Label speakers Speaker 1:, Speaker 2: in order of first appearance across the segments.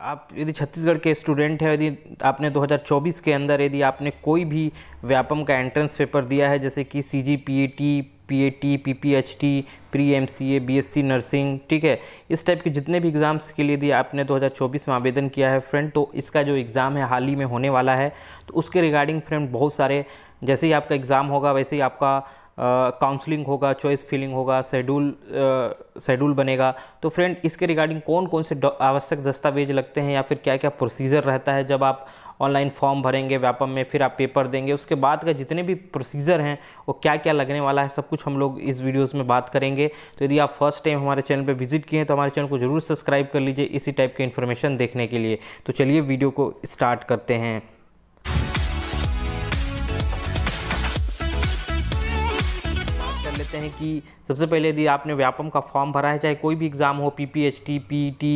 Speaker 1: आप यदि छत्तीसगढ़ के स्टूडेंट हैं यदि आपने 2024 के अंदर यदि आपने कोई भी व्यापम का एंट्रेंस पेपर दिया है जैसे कि C G P A T P A T P P H T pre M C A B S C nursing ठीक है इस टाइप के जितने भी एग्ज़ाम्स के लिए यदि आपने 2024 में आवेदन किया है फ्रेंड तो इसका जो एग्ज़ाम है हाल ही में होने वाला है तो उसके रिगार्डिंग फ्रेंड बहुत सारे जैसे ही आपका एग्ज़ाम होगा वैसे ही आपका काउंसलिंग होगा चॉइस फिलिंग होगा शेड्यूल शेड्यूल बनेगा तो फ्रेंड इसके रिगार्डिंग कौन कौन से आवश्यक दस्तावेज लगते हैं या फिर क्या क्या प्रोसीजर रहता है जब आप ऑनलाइन फॉर्म भरेंगे व्यापम में फिर आप पेपर देंगे उसके बाद का जितने भी प्रोसीजर हैं वो क्या क्या लगने वाला है सब कुछ हम लोग इस वीडियोस में बात करेंगे तो यदि आप फर्स्ट टाइम हमारे चैनल पर विजिट किए हैं तो हमारे चैनल को ज़रूर सब्सक्राइब कर लीजिए इसी टाइप के इन्फॉर्मेशन देखने के लिए तो चलिए वीडियो को स्टार्ट करते हैं सकते हैं कि सबसे पहले यदि आपने व्यापम का फॉर्म भरा है चाहे कोई भी एग्ज़ाम हो P P H T P T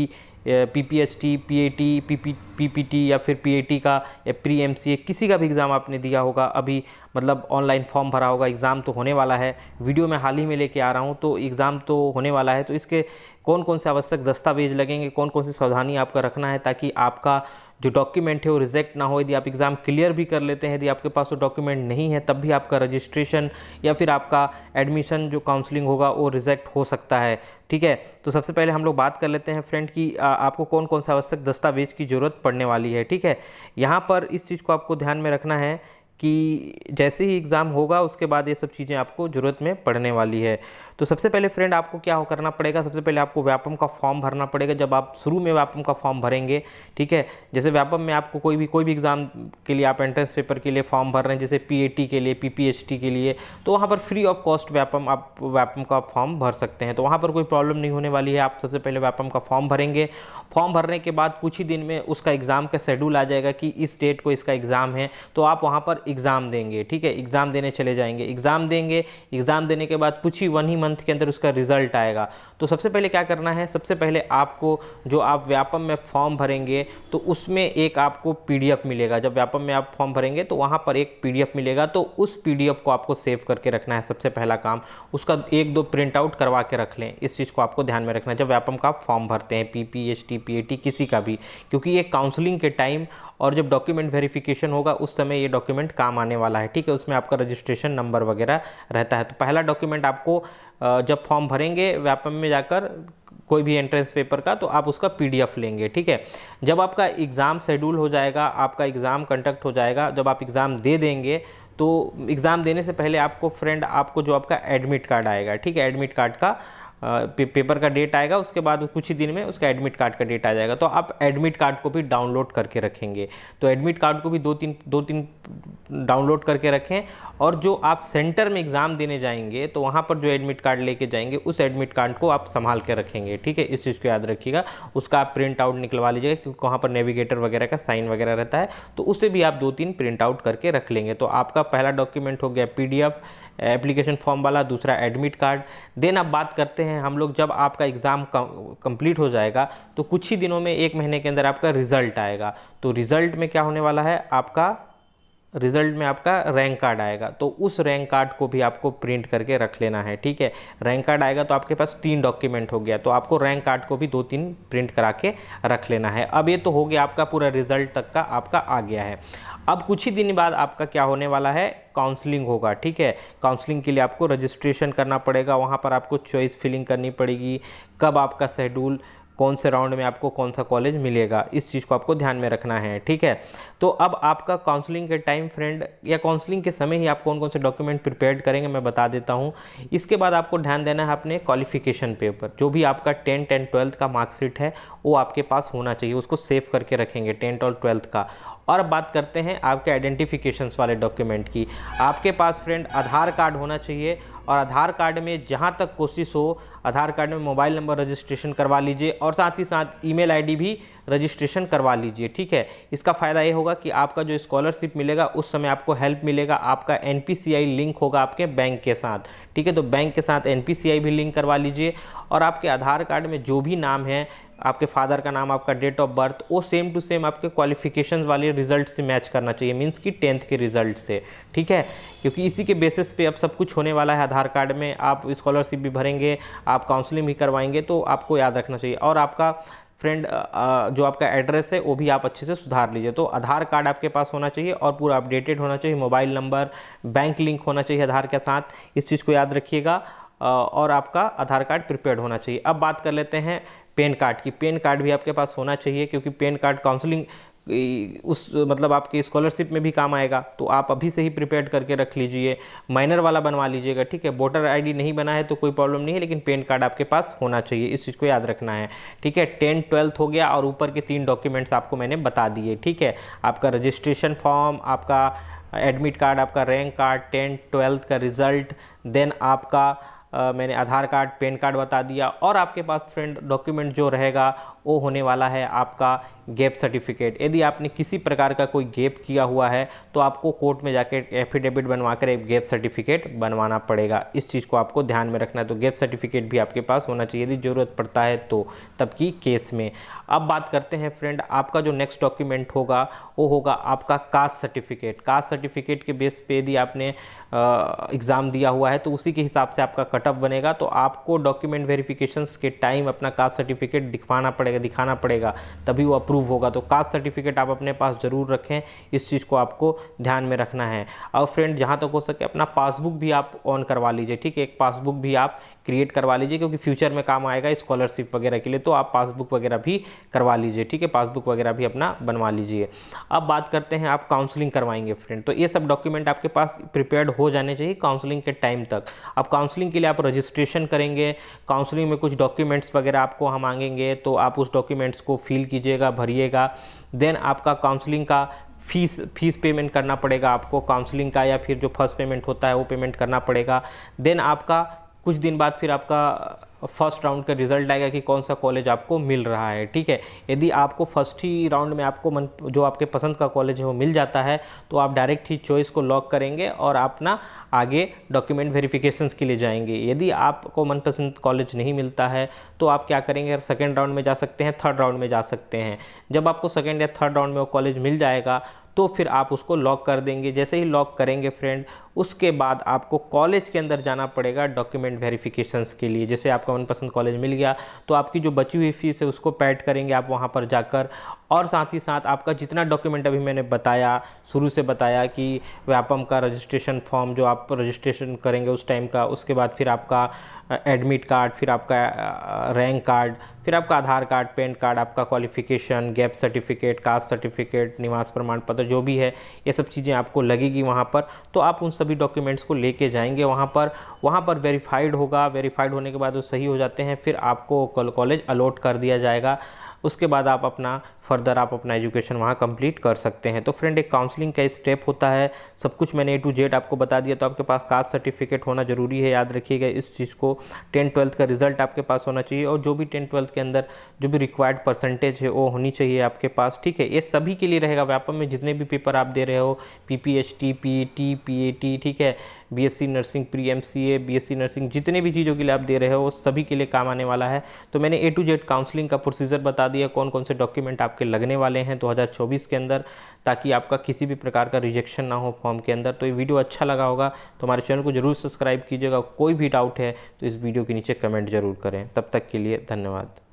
Speaker 1: P P H T P A T P P P P T या फिर पी ए टी का या प्री एम सी ए किसी का भी एग्ज़ाम आपने दिया होगा अभी मतलब ऑनलाइन फॉर्म भरा होगा एग्ज़ाम तो होने वाला है वीडियो में हाल ही में लेके आ रहा हूँ तो एग्ज़ाम तो होने वाला है तो इसके कौन कौन से आवश्यक दस्तावेज लगेंगे कौन कौन सी सावधानी आपका रखना है ताकि आपका जो डॉक्यूमेंट है वो रिजेक्ट ना हो यदि आप एग्ज़ाम क्लियर भी कर लेते हैं यदि आपके पास वो डॉक्यूमेंट नहीं है तब भी आपका रजिस्ट्रेशन या फिर आपका एडमिशन जो काउंसलिंग होगा वो रिजेक्ट हो सकता है ठीक है तो सबसे पहले हम लोग बात कर लेते हैं फ्रेंड की आपको कौन कौन सा आवश्यक दस्तावेज की ज़रूरत पड़ने वाली है ठीक है यहाँ पर इस चीज़ को आपको ध्यान में रखना है कि जैसे ही एग्ज़ाम होगा उसके बाद ये सब चीज़ें आपको ज़रूरत में पड़ने वाली है तो सबसे पहले फ्रेंड आपको क्या हो करना पड़ेगा सबसे पहले आपको व्यापम का फॉर्म भरना पड़ेगा जब आप शुरू में व्यापम का फॉर्म भरेंगे ठीक है जैसे व्यापम में आपको कोई भी कोई भी एग्ज़ाम के लिए आप एंट्रेंस पेपर के लिए फॉर्म भर रहे हैं जैसे पी के लिए पी के लिए तो वहाँ पर फ्री ऑफ कॉस्ट व्यापम आप व्यापम का फॉर्म भर सकते हैं तो वहाँ पर कोई प्रॉब्लम नहीं होने वाली है आप सबसे पहले व्यापम का फॉर्म भरेंगे फॉर्म भरने के बाद कुछ ही दिन में उसका एग्ज़ाम का शेड्यूल आ जाएगा कि इस डेट को इसका एग्ज़ाम है तो आप वहाँ पर एग्ज़ाम देंगे ठीक है एग्ज़ाम देने चले जाएंगे एग्ज़ाम देंगे एग्ज़ाम देने के बाद कुछ ही वन ही मंथ के अंदर उसका रिजल्ट आएगा तो सबसे पहले क्या करना है सबसे पहले आपको जो आप व्यापम में फॉर्म भरेंगे तो उसमें एक आपको पीडीएफ मिलेगा जब व्यापम में आप फॉर्म भरेंगे तो वहाँ पर एक पीडीएफ मिलेगा तो उस पीडीएफ को आपको सेव करके रखना है सबसे पहला काम उसका एक दो प्रिंट आउट करवा के रख लें इस चीज़ को आपको ध्यान में रखना है जब व्यापम का फॉर्म भरते हैं पी पी किसी का भी क्योंकि ये काउंसलिंग के टाइम और जब डॉक्यूमेंट वेरिफिकेशन होगा उस समय ये डॉक्यूमेंट काम आने वाला है ठीक है उसमें आपका रजिस्ट्रेशन नंबर वगैरह रहता है तो पहला डॉक्यूमेंट आपको जब फॉर्म भरेंगे व्यापम में जाकर कोई भी एंट्रेंस पेपर का तो आप उसका पीडीएफ लेंगे ठीक है जब आपका एग्ज़ाम शेड्यूल हो जाएगा आपका एग्ज़ाम कंडक्ट हो जाएगा जब आप एग्ज़ाम दे देंगे तो एग्ज़ाम देने से पहले आपको फ्रेंड आपको जो आपका एडमिट कार्ड आएगा ठीक है एडमिट कार्ड का पेपर का डेट आएगा उसके बाद कुछ ही दिन में उसका एडमिट कार्ड का डेट आ जाएगा तो आप एडमिट कार्ड को भी डाउनलोड करके रखेंगे तो एडमिट कार्ड को भी दो तीन दो तीन डाउनलोड करके रखें और जो आप सेंटर में एग्ज़ाम देने जाएंगे तो वहाँ पर जो एडमिट कार्ड लेके जाएंगे उस एडमिट कार्ड को आप संभाल के रखेंगे ठीक है इस चीज़ को याद रखिएगा उसका आप प्रिंट आउट निकलवा लीजिएगा क्योंकि वहाँ पर नेविगेटर वगैरह का साइन वगैरह रहता है तो उसे भी आप दो तीन प्रिंट आउट करके रख लेंगे तो आपका पहला डॉक्यूमेंट हो गया पी एप्लीकेशन फॉर्म वाला दूसरा एडमिट कार्ड देन अब बात करते हैं हम लोग जब आपका एग्ज़ाम कंप्लीट हो जाएगा तो कुछ ही दिनों में एक महीने के अंदर आपका रिज़ल्ट आएगा तो रिज़ल्ट में क्या होने वाला है आपका रिजल्ट में आपका रैंक कार्ड आएगा तो उस रैंक कार्ड को भी आपको प्रिंट करके रख लेना है ठीक है रैंक कार्ड आएगा तो आपके पास तीन डॉक्यूमेंट हो गया तो आपको रैंक कार्ड को भी दो तीन प्रिंट करा के रख लेना है अब ये तो हो गया आपका पूरा रिजल्ट तक का आपका आ गया है अब कुछ ही दिन बाद आपका क्या होने वाला है काउंसलिंग होगा ठीक है काउंसलिंग के लिए आपको रजिस्ट्रेशन करना पड़ेगा वहाँ पर आपको चॉइस फिलिंग करनी पड़ेगी कब आपका शेड्यूल कौन से राउंड में आपको कौन सा कॉलेज मिलेगा इस चीज़ को आपको ध्यान में रखना है ठीक है तो अब आपका काउंसलिंग के टाइम फ्रेंड या काउंसलिंग के समय ही आप कौन कौन से डॉक्यूमेंट प्रिपेयर करेंगे मैं बता देता हूँ इसके बाद आपको ध्यान देना है अपने क्वालिफिकेशन पेपर जो भी आपका टेंथ एंड ट्वेल्थ का मार्कशीट है वो आपके पास होना चाहिए उसको सेव करके रखेंगे टेंथ और ट्वेल्थ का और अब बात करते हैं आपके आइडेंटिफिकेशन वाले डॉक्यूमेंट की आपके पास फ्रेंड आधार कार्ड होना चाहिए और आधार कार्ड में जहाँ तक कोशिश हो आधार कार्ड में मोबाइल नंबर रजिस्ट्रेशन करवा लीजिए और साथ ही साथ ईमेल आईडी भी रजिस्ट्रेशन करवा लीजिए ठीक है इसका फ़ायदा ये होगा कि आपका जो स्कॉलरशिप मिलेगा उस समय आपको हेल्प मिलेगा आपका एन लिंक होगा आपके बैंक के साथ ठीक है तो बैंक के साथ एन भी लिंक करवा लीजिए और आपके आधार कार्ड में जो भी नाम है आपके फादर का नाम आपका डेट ऑफ बर्थ वो सेम टू सेम आपके क्वालिफिकेशन वाले रिजल्ट से मैच करना चाहिए मीन्स कि टेंथ के रिजल्ट से ठीक है क्योंकि इसी के बेसिस पे अब सब कुछ होने वाला है आधार कार्ड में आप स्कॉलरशिप भी भरेंगे आप काउंसलिंग भी करवाएंगे तो आपको याद रखना चाहिए और आपका फ्रेंड जो आपका एड्रेस है वो भी आप अच्छे से सुधार लीजिए तो आधार कार्ड आपके पास होना चाहिए और पूरा अपडेटेड होना चाहिए मोबाइल नंबर बैंक लिंक होना चाहिए आधार के साथ इस चीज़ को याद रखिएगा और आपका आधार कार्ड प्रिपेयर होना चाहिए अब बात कर लेते हैं पेन कार्ड की पेन कार्ड भी आपके पास होना चाहिए क्योंकि पेन कार्ड काउंसलिंग उस मतलब आपके स्कॉलरशिप में भी काम आएगा तो आप अभी से ही प्रिपेयर करके रख लीजिए माइनर वाला बनवा लीजिएगा ठीक है वोटर आईडी नहीं बना है तो कोई प्रॉब्लम नहीं है लेकिन पेन कार्ड आपके पास होना चाहिए इस चीज़ को याद रखना है ठीक है टेंथ ट्वेल्थ हो गया और ऊपर के तीन डॉक्यूमेंट्स आपको मैंने बता दिए ठीक है आपका रजिस्ट्रेशन फॉर्म आपका एडमिट कार्ड आपका रैंक कार्ड टेंथ ट्वेल्थ का रिज़ल्ट देन आपका मैंने आधार कार्ड पैन कार्ड बता दिया और आपके पास फ्रेंड डॉक्यूमेंट जो रहेगा वो होने वाला है आपका गैप सर्टिफिकेट यदि आपने किसी प्रकार का कोई गैप किया हुआ है तो आपको कोर्ट में जाकर एफिडेविट बनवा कर एक गैप सर्टिफिकेट बनवाना पड़ेगा इस चीज़ को आपको ध्यान में रखना है तो गैप सर्टिफिकेट भी आपके पास होना चाहिए यदि ज़रूरत पड़ता है तो तब की केस में अब बात करते हैं फ्रेंड आपका जो नेक्स्ट डॉक्यूमेंट होगा वो होगा आपका कास्ट सर्टिफिकेट कास्ट सर्टिफिकेट के बेस पर यदि आपने एग्ज़ाम दिया हुआ है तो उसी के हिसाब से आपका कटअप बनेगा तो आपको डॉक्यूमेंट वेरिफिकेशन के टाइम अपना कास्ट सर्टिफिकेट दिखवाना पड़ेगा दिखाना पड़ेगा तभी वो अप्रूव होगा तो कास्ट सर्टिफिकेट आप अपने पास ज़रूर रखें इस चीज़ को आपको ध्यान में रखना है और फ्रेंड जहाँ तक हो सके अपना पासबुक भी आप ऑन करवा लीजिए ठीक है एक पासबुक भी आप क्रिएट करवा लीजिए क्योंकि फ्यूचर में काम आएगा स्कॉलरशिप वगैरह के लिए तो आप पासबुक वगैरह भी करवा लीजिए ठीक है पासबुक वगैरह भी अपना बनवा लीजिए अब बात करते हैं आप काउंसलिंग करवाएंगे फ्रेंड तो ये सब डॉक्यूमेंट आपके पास प्रिपेयर्ड हो जाने चाहिए काउंसलिंग के टाइम तक अब काउंसलिंग के लिए आप रजिस्ट्रेशन करेंगे काउंसलिंग में कुछ डॉक्यूमेंट्स वगैरह आपको हम मांगेंगे तो आप उस डॉक्यूमेंट्स को फिल कीजिएगा भरिएगा देन आपका काउंसलिंग का फीस फीस पेमेंट करना पड़ेगा आपको काउंसलिंग का या फिर जो फर्स्ट पेमेंट होता है वो पेमेंट करना पड़ेगा देन आपका कुछ दिन बाद फिर आपका फर्स्ट राउंड का रिजल्ट आएगा कि कौन सा कॉलेज आपको मिल रहा है ठीक है यदि आपको फर्स्ट ही राउंड में आपको मन जो आपके पसंद का कॉलेज है वो मिल जाता है तो आप डायरेक्ट ही चॉइस को लॉक करेंगे और अपना आगे डॉक्यूमेंट वेरिफिकेशंस के लिए जाएंगे यदि आपको मनपसंद कॉलेज नहीं मिलता है तो आप क्या करेंगे सेकेंड राउंड में जा सकते हैं थर्ड राउंड में जा सकते हैं जब आपको सेकेंड या थर्ड राउंड में वो कॉलेज मिल जाएगा तो फिर आप उसको लॉक कर देंगे जैसे ही लॉक करेंगे फ्रेंड उसके बाद आपको कॉलेज के अंदर जाना पड़ेगा डॉक्यूमेंट वेरिफिकेशंस के लिए जैसे आपका मनपसंद कॉलेज मिल गया तो आपकी जो बची हुई फ़ीस है उसको पैड करेंगे आप वहाँ पर जाकर और साथ ही साथ आपका जितना डॉक्यूमेंट अभी मैंने बताया शुरू से बताया कि व्यापम का रजिस्ट्रेशन फॉर्म जो आप रजिस्ट्रेशन करेंगे उस टाइम का उसके बाद फिर आपका एडमिट कार्ड फिर आपका रैंक कार्ड फिर आपका आधार कार्ड पैन कार्ड आपका qualification gap certificate caste certificate निवास प्रमाण पत्र जो भी है ये सब चीज़ें आपको लगेगी वहाँ पर तो आप उन सभी डॉक्यूमेंट्स को लेके जाएंगे वहाँ पर वहाँ पर वेरीफाइड होगा वेरीफाइड होने के बाद वो सही हो जाते हैं फिर आपको कॉलेज अलॉट कर दिया जाएगा उसके बाद आप अपना फर्दर आप अपना एजुकेशन वहाँ कंप्लीट कर सकते हैं तो फ्रेंड एक काउंसलिंग का स्टेप होता है सब कुछ मैंने ए टू जेड आपको बता दिया तो आपके पास कास्ट सर्टिफिकेट होना ज़रूरी है याद रखिएगा इस चीज़ को टेंथ ट्वेल्थ का रिजल्ट आपके पास होना चाहिए और जो भी टेंथ ट्वेल्थ के अंदर जो भी रिक्वायर्ड परसेंटेज है वो होनी चाहिए आपके पास ठीक है ये सभी के लिए रहेगा व्यापक में जितने भी पेपर आप दे रहे हो P P H T P A T P A T ठीक है BSc nursing pre MCA BSc nursing जितने भी चीज़ों के लिए आप दे रहे हो वो सभी के लिए काम आने वाला है तो मैंने ए टू जेड काउंसलिंग का प्रोसीजर बता दिया कौन कौन से डॉक्यूमेंट आप आपके लगने वाले हैं 2024 के अंदर ताकि आपका किसी भी प्रकार का रिजेक्शन ना हो फॉर्म के अंदर तो ये वीडियो अच्छा लगा होगा तो हमारे चैनल को जरूर सब्सक्राइब कीजिएगा कोई भी डाउट है तो इस वीडियो के नीचे कमेंट जरूर करें तब तक के लिए धन्यवाद